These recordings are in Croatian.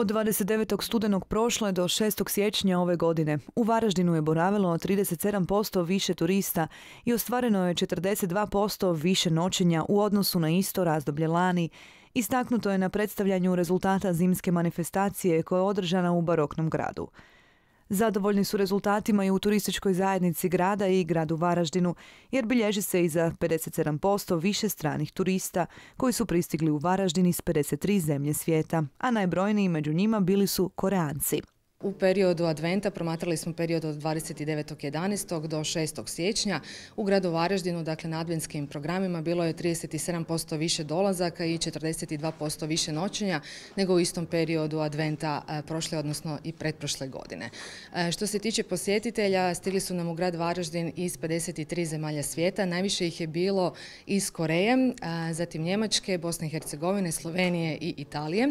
Od 29. studenog prošle do 6. siječnja ove godine u Varaždinu je boravilo 37% više turista i ostvareno je 42% više noćenja u odnosu na isto razdoblje lani. Istaknuto je na predstavljanju rezultata zimske manifestacije koja je održana u baroknom gradu. Zadovoljni su rezultatima i u turističkoj zajednici grada i gradu Varaždinu, jer bilježi se i za 57% više stranih turista koji su pristigli u Varaždin iz 53 zemlje svijeta, a najbrojniji među njima bili su Koreanci. U periodu adventa promatrali smo period od 29.11. do 6. siječnja. U gradu Varaždinu, dakle na adventskim programima, bilo je 37% više dolazaka i 42% više noćenja nego u istom periodu adventa e, prošle, odnosno i pretprošle godine. E, što se tiče posjetitelja, stigli su nam u grad Varaždin iz 53 zemalja svijeta. Najviše ih je bilo iz Koreje, e, zatim Njemačke, Bosne i Hercegovine, Slovenije i Italije.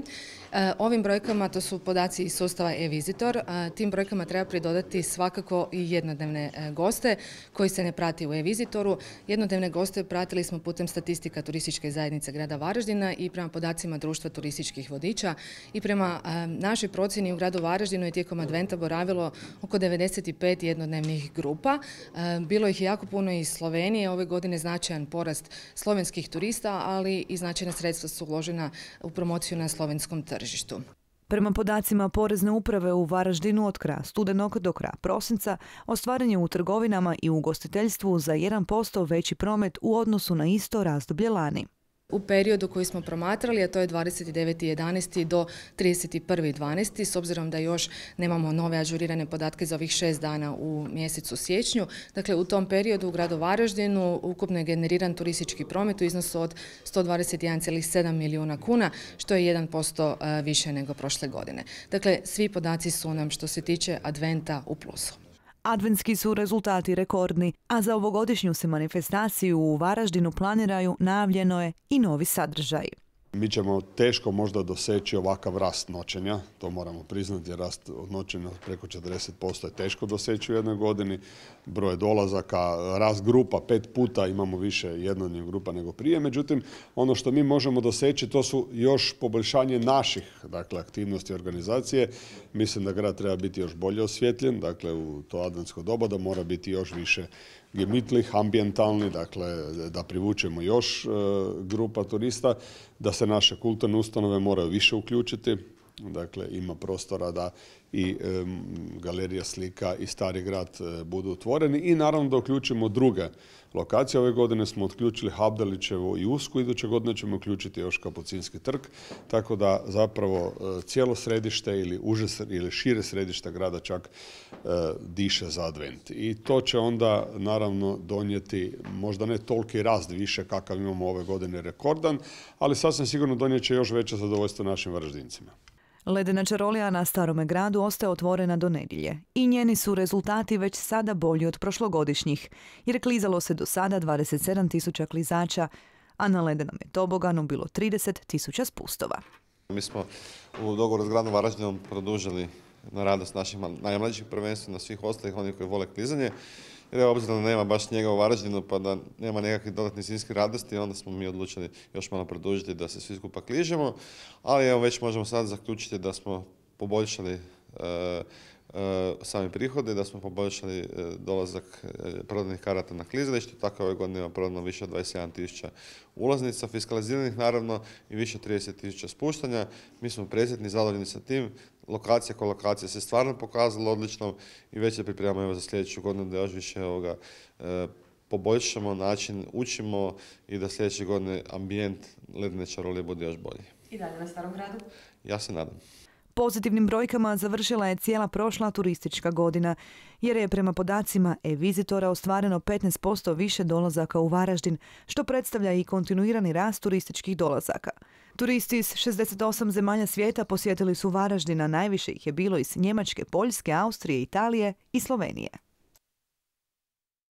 Ovim brojkama to su podaci iz sustava e-vizit investitor, tim brojkama treba pridodati svakako i jednodnevne e, goste koji se ne prati u e-vizitoru. Jednodnevne goste pratili smo putem statistika turističke zajednice grada Varaždina i prema podacima društva turističkih vodiča i prema e, našoj procjeni u gradu Varaždinu je tijekom adventa boravilo oko 95 jednodnevnih grupa. E, bilo ih jako puno iz Slovenije, ove godine značajan porast slovenskih turista, ali i značajna sredstva su uložena u promociju na slovenskom tržištu. Prema podacima Porezne uprave u Varaždinu od kraja studenog do kraja prosinca ostvaren je u trgovinama i ugostiteljstvu za 1% veći promet u odnosu na isto razdoblje lani. U periodu koji smo promatrali, a to je 29.11. do 31.12. s obzirom da još nemamo nove ažurirane podatke za ovih šest dana u mjesecu siječnju, dakle u tom periodu u gradu Varaždinu ukupno je generiran turistički promet u iznosu od 121,7 milijuna kuna, što je 1% e, više nego prošle godine. Dakle, svi podaci su nam što se tiče adventa u plusu. Adventski su rezultati rekordni, a za ovogodišnju se manifestaciju u Varaždinu planiraju najavljeno je i novi sadržaj mi ćemo teško možda doseći ovakav rast noćenja, to moramo priznati, rast noćenja preko 40% je teško doseći u jednoj godini, broj dolazaka, rast grupa, pet puta imamo više jednodnjih grupa nego prije, međutim ono što mi možemo doseći to su još poboljšanje naših dakle, aktivnosti organizacije, mislim da grad treba biti još bolje osvjetljen, dakle u to adventsko doba da mora biti još više gemitlih, ambientalni, dakle da privučemo još e, grupa turista, da se naše kulturne ustanove moraju više uključiti Dakle, ima prostora da i galerija slika i stari grad e, budu otvoreni i naravno da uključimo druge lokacije. Ove godine smo otključili Habdalićevo i Usku, iduće godine ćemo uključiti još Kapucinski trg, tako da zapravo e, cijelo središte ili, ili šire središte grada čak e, diše za advent. I to će onda naravno donijeti možda ne toliki rast više kakav imamo ove godine rekordan, ali sasvim sigurno donijet će još veće zadovoljstvo našim vraždincima. Ledena čarolija na Starome gradu ostaje otvorena do nedjelje i njeni su rezultati već sada bolji od prošlogodišnjih, jer klizalo se do sada 27 tisuća klizača, a na ledenom je toboganu bilo 30 tisuća spustova. Mi smo u dogovoru s gradom Varaždinom produžili na radost naših najmlađih na svih ostalih, onih koji vole klizanje jer obzirom da nema baš njega u Varaždinu pa da nema nekakvih dodatnih zimskih radosti, onda smo mi odlučili još malo produžiti da se svi skupa kližemo, ali evo već možemo sad zaključiti da smo poboljšali e, E, sami prihode, da smo poboljšali e, dolazak e, prodanih karata na klizalištu. tako ove godine ima prodano više od 27.000 ulaznica, fiskaliziranih naravno i više od 30.000 spuštanja. Mi smo presjetni, zadovoljni sa tim, lokacija ko se stvarno pokazalo odlično i već se pripremamo evo za sljedeću godinu da još više ovoga poboljšamo način, učimo i da sljedeće godine ambijent ledne čarolije bude još bolji. I dalje na starom gradu? Ja se nadam pozitivnim brojkama završila je cijela prošla turistička godina, jer je prema podacima e-vizitora ostvareno 15% više dolazaka u Varaždin, što predstavlja i kontinuirani rast turističkih dolazaka. Turisti iz 68 zemalja svijeta posjetili su Varaždina, najviše ih je bilo iz Njemačke, Poljske, Austrije, Italije i Slovenije.